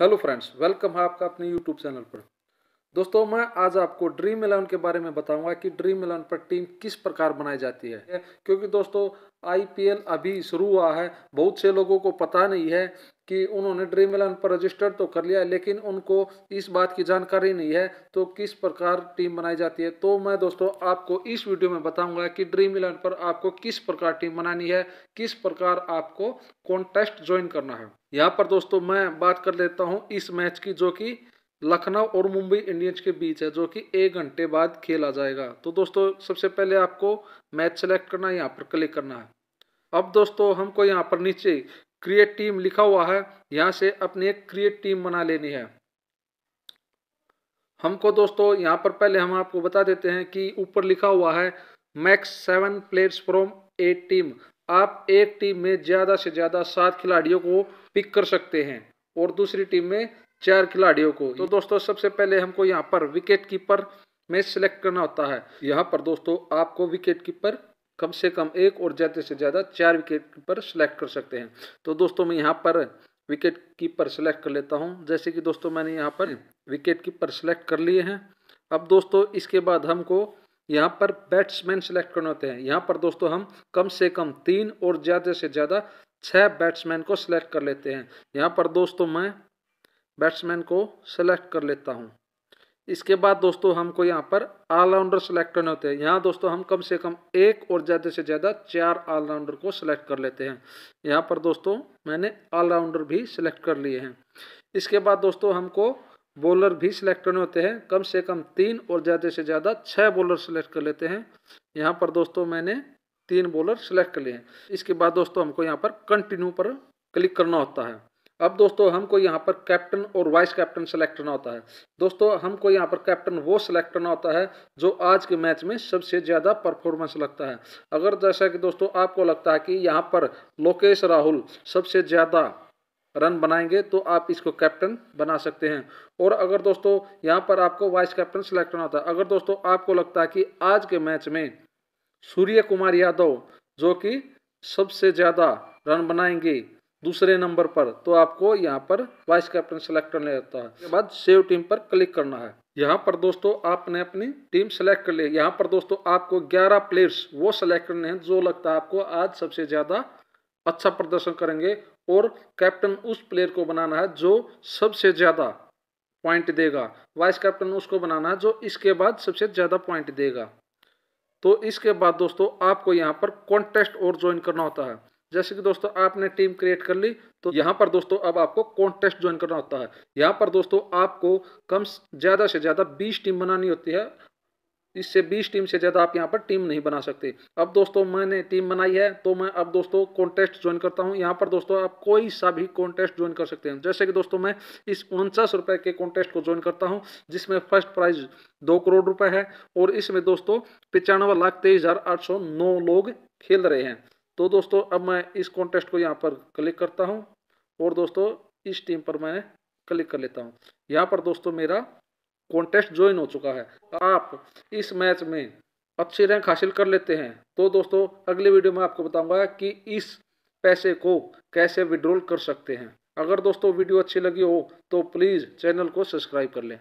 hello friends welcome है आपका अपने यूट्यूब चैनल पर दोस्तों मैं आज आपको ड्रीम इलेवन के बारे में बताऊंगा कि ड्रीम इलेवन पर टीम किस प्रकार बनाई जाती है क्योंकि दोस्तों आईपीएल अभी शुरू हुआ है बहुत से लोगों को पता नहीं है कि उन्होंने ड्रीम इलेवन पर रजिस्टर तो कर लिया है लेकिन उनको इस बात की जानकारी नहीं है तो किस प्रकार टीम बनाई जाती है तो मैं दोस्तों आपको इस वीडियो में बताऊंगा कि ड्रीम इलेवन पर आपको किस प्रकार टीम बनानी है किस प्रकार आपको कॉन्टेस्ट ज्वाइन करना है यहाँ पर दोस्तों मैं बात कर लेता हूँ इस मैच की जो कि लखनऊ और मुंबई इंडियंस के बीच है जो कि एक घंटे बाद खेला जाएगा तो दोस्तों सबसे पहले आपको मैच सेलेक्ट करना है यहाँ पर क्लिक करना है अब दोस्तों हमको यहाँ पर नीचे क्रिएट टीम लिखा हुआ है यहाँ से अपनी एक क्रिएट टीम बना लेनी है हमको दोस्तों यहाँ पर पहले हम आपको बता देते हैं कि ऊपर लिखा हुआ है max seven players from eight team आप एक टीम में ज़्यादा से ज़्यादा सात खिलाड़ियों को पिक कर सकते हैं और दूसरी टीम में चार खिलाड़ियों को तो, तो दोस्तों सबसे पहले हमको यहाँ पर विकेट कीपर में सिलेक्ट करना होता है यहाँ पर दोस्तों आपको विकेट कीपर कम से कम एक और ज़्यादा से ज़्यादा चार विकेट कीपर सेलेक्ट कर सकते हैं तो दोस्तों मैं यहाँ पर विकेट कीपर सेलेक्ट कर लेता हूँ जैसे कि दोस्तों मैंने यहाँ पर विकेट कीपर सेलेक्ट कर लिए हैं अब दोस्तों इसके बाद हमको यहाँ पर बैट्समैन सेलेक्ट करने होते हैं यहाँ पर दोस्तों हम कम से कम तीन और ज़्यादा से ज़्यादा छः बैट्समैन को सिलेक्ट कर लेते हैं यहाँ पर दोस्तों मैं बैट्समैन को सेलेक्ट कर लेता हूँ इसके बाद दोस्तों हमको यहाँ पर ऑलराउंडर सेलेक्ट करने होते हैं यहाँ दोस्तों हम कम से कम एक और ज़्यादा से ज़्यादा चार ऑलराउंडर को सेलेक्ट कर लेते हैं यहाँ पर दोस्तों मैंने ऑलराउंडर भी सिलेक्ट कर लिए हैं इसके बाद दोस्तों हमको बॉलर भी सिलेक्ट करने होते हैं कम से कम तीन और ज़्यादा से ज़्यादा छः बॉलर सेलेक्ट कर लेते हैं यहाँ पर दोस्तों मैंने तीन बॉलर सेलेक्ट कर लिए हैं इसके बाद दोस्तों हमको यहाँ पर कंटिन्यू पर क्लिक करना होता है अब दोस्तों हमको यहाँ पर कैप्टन और वाइस कैप्टन सेलेक्ट करना होता है दोस्तों हमको यहाँ पर कैप्टन वो सेलेक्ट करना होता है जो आज के मैच में सबसे ज़्यादा परफॉर्मेंस लगता है अगर जैसा कि दोस्तों आपको लगता है कि यहाँ पर लोकेश राहुल सबसे ज़्यादा रन बनाएंगे तो आप इसको कैप्टन बना सकते हैं और अगर दोस्तों यहाँ पर आपको वाइस कैप्टन सेलेक्ट करना होता है अगर दोस्तों आपको लगता है कि आज के मैच में सूर्य कुमार यादव जो कि सबसे ज़्यादा रन बनाएंगे दूसरे नंबर पर तो आपको यहाँ पर वाइस कैप्टन सेलेक्ट करने रहता है उसके बाद सेव टीम पर क्लिक करना है यहाँ पर दोस्तों आपने अपनी टीम सेलेक्ट कर ली यहाँ पर दोस्तों आपको 11 प्लेयर्स वो सेलेक्ट करने हैं जो लगता है आपको आज सबसे ज़्यादा अच्छा प्रदर्शन करेंगे और कैप्टन उस प्लेयर को बनाना है जो सबसे ज़्यादा पॉइंट देगा वाइस कैप्टन उसको बनाना है जो इसके बाद सबसे ज़्यादा पॉइंट देगा तो इसके बाद दोस्तों आपको यहाँ पर कॉन्टेस्ट और ज्वाइन करना होता है जैसे कि दोस्तों आपने टीम क्रिएट कर ली तो यहाँ पर दोस्तों अब आपको कॉन्टेस्ट ज्वाइन करना होता है यहाँ पर दोस्तों आपको कम ज़्यादा से ज़्यादा बीस टीम बनानी होती है इससे 20 टीम से ज़्यादा आप यहाँ पर टीम नहीं बना सकते अब दोस्तों मैंने टीम बनाई है तो मैं अब दोस्तों कॉन्टेस्ट ज्वाइन करता हूँ यहाँ पर दोस्तों आप कोई सा भी कॉन्टेस्ट ज्वाइन कर सकते हैं जैसे कि दोस्तों मैं इस उनचास रुपये के कॉन्टेस्ट को ज्वाइन करता हूँ जिसमें फर्स्ट प्राइज दो करोड़ रुपये है और इसमें दोस्तों पचानवे लाख तेईस हज़ार आठ सौ नौ लोग खेल रहे हैं तो दोस्तों अब मैं इस कॉन्टेस्ट को यहाँ पर क्लिक करता हूँ और दोस्तों इस टीम पर मैं क्लिक कर लेता हूँ यहाँ पर दोस्तों मेरा कॉन्टेस्ट ज्वाइन हो चुका है आप इस मैच में अच्छी रैंक हासिल कर लेते हैं तो दोस्तों अगले वीडियो में आपको बताऊंगा कि इस पैसे को कैसे विड्रॉल कर सकते हैं अगर दोस्तों वीडियो अच्छी लगी हो तो प्लीज़ चैनल को सब्सक्राइब कर लें